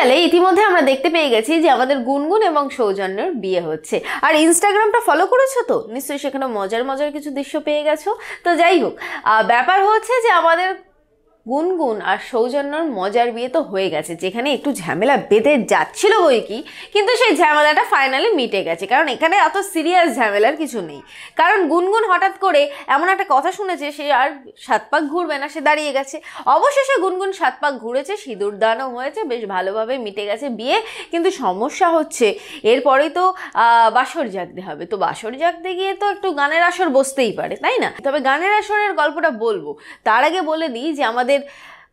সিরিয়ালে ইতিমধ্যে আমরা দেখতে পেয়ে গেছি যে আমাদের গুনগুন এবং সৌজন্যের বিয়ে হচ্ছে আর ইনস্টাগ্রামটা ফলো করেছো তো নিশ্চয়ই সেখানে মজার মজার কিছু দৃশ্য পেয়ে গেছো তো যাই হোক ব্যাপার হচ্ছে যে আমাদের গুনগুন আর সৌজন্যর মজার বিয়ে তো হয়ে গেছে যেখানে একটু ঝামেলা বেঁধে যাচ্ছিল বই কি কিন্তু সেই ঝামেলাটা ফাইনালি মিটে গেছে কারণ এখানে অত সিরিয়াস ঝামেলার কিছু নেই কারণ গুনগুন হঠাৎ করে এমন একটা কথা শুনেছে সে আর সাত পাক ঘুরবে না সে দাঁড়িয়ে গেছে অবশেষে গুনগুন সাত পাক ঘুরেছে সিঁদুর দানও হয়েছে বেশ ভালোভাবে মিটে গেছে বিয়ে কিন্তু সমস্যা হচ্ছে এরপরে তো বাসর জাগতে হবে তো বাসর জাগতে গিয়ে তো একটু গানের আসর বসতেই পারে তাই না তবে গানের আসরের গল্পটা বলবো তার আগে বলে দিই যে আমাদের আমাদের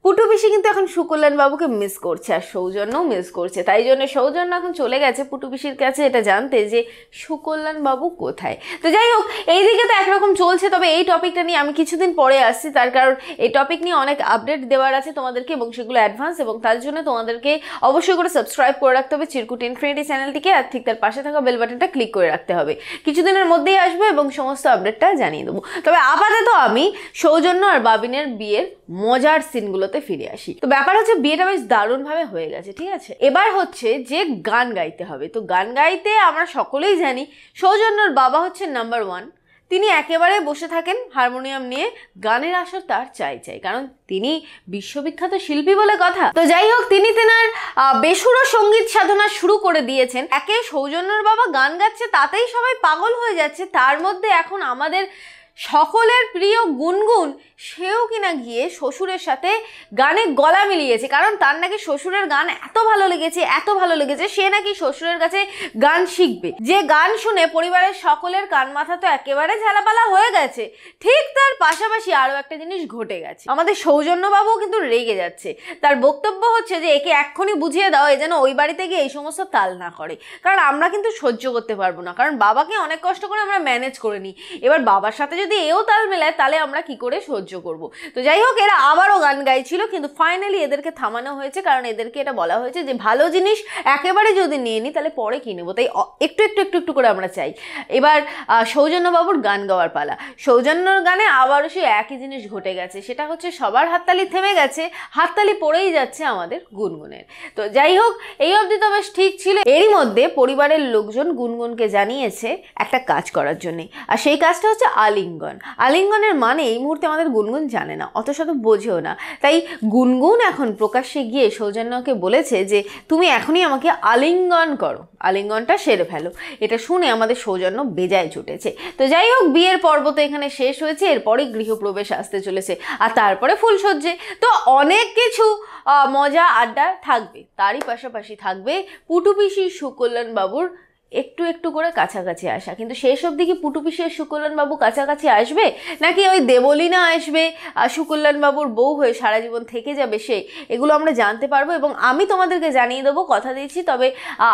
কুটু পিসি কিন্তু এখন সুকল্যাণ বাবুকে মিস করছে আর সৌজন্যও মিস করছে তাই জন্য সৌজন্য এখন চলে গেছে পুটু পিসির কাছে এটা জানতে যে সুকল্যাণ বাবু কোথায় তো যাই হোক এইদিকে তো একরকম চলছে তবে এই টপিকটা নিয়ে আমি কিছুদিন পরে আসছি তার কারণ এই টপিক নিয়ে অনেক আপডেট দেওয়ার আছে তোমাদেরকে এবং সেগুলো অ্যাডভান্স এবং তার জন্য তোমাদেরকে অবশ্যই করে সাবস্ক্রাইব করে রাখতে হবে চিরকুট ইনফিনিটি চ্যানেলটিকে আর ঠিক তার পাশে থাকা বেলবাটনটা ক্লিক করে রাখতে হবে কিছুদিনের মধ্যেই আসবে এবং সমস্ত আপডেটটা জানিয়ে দেবো তবে আপাতত আমি সৌজন্য আর বাবিনের বিয়ের মজার সিনগুলোতে ভিডিওতে ফিরে আসি তো ব্যাপার হচ্ছে বিয়েটা বেশ দারুণভাবে হয়ে গেছে ঠিক আছে এবার হচ্ছে যে গান গাইতে হবে তো গান গাইতে আমরা সকলেই জানি সৌজন্যর বাবা হচ্ছে নাম্বার ওয়ান তিনি একেবারে বসে থাকেন হারমোনিয়াম নিয়ে গানের আসর তার চাই চাই কারণ তিনি বিশ্ববিখ্যাত শিল্পী বলে কথা তো যাই হোক তিনি তেনার বেসুরো সঙ্গীত সাধনা শুরু করে দিয়েছেন একে সৌজন্যর বাবা গান গাচ্ছে তাতেই সবাই পাগল হয়ে যাচ্ছে তার মধ্যে এখন আমাদের সকলের প্রিয় গুনগুন সেও কিনা গিয়ে শ্বশুরের সাথে গানে গলা মিলিয়েছে কারণ তার নাকি শ্বশুরের গান এত ভালো লেগেছে এত ভালো লেগেছে সে নাকি শ্বশুরের কাছে গান শিখবে যে গান শুনে পরিবারের সকলের কান মাথা তো একেবারে ঝালাপালা হয়ে গেছে ঠিক তার পাশাপাশি আরও একটা জিনিস ঘটে গেছে আমাদের সৌজন্যবাবুও কিন্তু রেগে যাচ্ছে তার বক্তব্য হচ্ছে যে একে এক্ষুনি বুঝিয়ে দাও এ যেন ওই বাড়িতে গিয়ে এই সমস্ত তাল না করে কারণ আমরা কিন্তু সহ্য করতে পারবো না কারণ বাবাকে অনেক কষ্ট করে আমরা ম্যানেজ করে নিই এবার বাবার সাথে যদি এও তাল মেলায় তাহলে আমরা কি করে সহ্য সহ্য করব তো যাই হোক এরা আবারও গান গাইছিল কিন্তু ফাইনালি এদেরকে থামানো হয়েছে কারণ এদেরকে এটা বলা হয়েছে যে ভালো জিনিস একেবারে যদি নিয়ে নিই তাহলে পরে কিনে নেবো তাই একটু একটু একটু একটু করে আমরা চাই এবার সৌজন্যবাবুর গান গাওয়ার পালা সৌজন্যর গানে আবারও সে একই জিনিস ঘটে গেছে সেটা হচ্ছে সবার হাততালি থেমে গেছে হাততালি পড়েই যাচ্ছে আমাদের গুনগুনের তো যাই হোক এই অবধি তো বেশ ঠিক ছিল এরই মধ্যে পরিবারের লোকজন গুনগুনকে জানিয়েছে একটা কাজ করার জন্যে আর সেই কাজটা হচ্ছে আলিঙ্গন আলিঙ্গনের মানে এই মুহূর্তে আমাদের গুনগুন জানে না অত শত বোঝেও না তাই গুনগুন এখন প্রকাশ্যে গিয়ে সৌজন্যকে বলেছে যে তুমি এখনই আমাকে আলিঙ্গন করো আলিঙ্গনটা সেরে ফেলো এটা শুনে আমাদের সৌজন্য বেজায় ছুটেছে তো যাই হোক বিয়ের পর্ব তো এখানে শেষ হয়েছে এরপরে গৃহপ্রবেশ আসতে চলেছে আর তারপরে ফুলসজ্জে তো অনেক কিছু মজা আড্ডা থাকবে তারই পাশাপাশি থাকবে পুটুপিসি সুকল্যাণ বাবুর একটু একটু করে কাছাকাছি আসা কিন্তু শেষ অবধি কি পুটুপিসের সুকল্যাণবাবু কাছাকাছি আসবে নাকি ওই দেবলীনা আসবে আর সুকল্যাণবাবুর বউ হয়ে সারা জীবন থেকে যাবে সে এগুলো আমরা জানতে পারবো এবং আমি তোমাদেরকে জানিয়ে দেবো কথা দিয়েছি তবে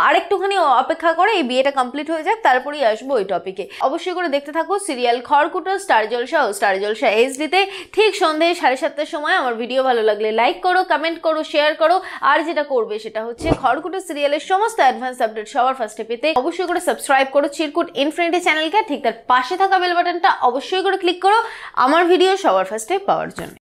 আরেকটুখানি অপেক্ষা করে এই বিয়েটা কমপ্লিট হয়ে যাক তারপরেই আসবো ওই টপিকে অবশ্যই করে দেখতে থাকো সিরিয়াল খড়কুটো স্টার জলসা ও স্টার জলসা এসডিতে ঠিক সন্ধ্যে সাড়ে সাতটার সময় আমার ভিডিও ভালো লাগলে লাইক করো কমেন্ট করো শেয়ার করো আর যেটা করবে সেটা হচ্ছে খড়কুটো সিরিয়ালের সমস্ত অ্যাডভান্স আপডেট সবার ফার্স্টে পেতে অবশ্যই করে সাবস্ক্রাইব করো চিরকুট ইনফিনিটি চ্যানেলকে ঠিক তার পাশে থাকা বেল বাটনটা অবশ্যই করে ক্লিক করো আমার ভিডিও সবার ফার্স্টে পাওয়ার জন্য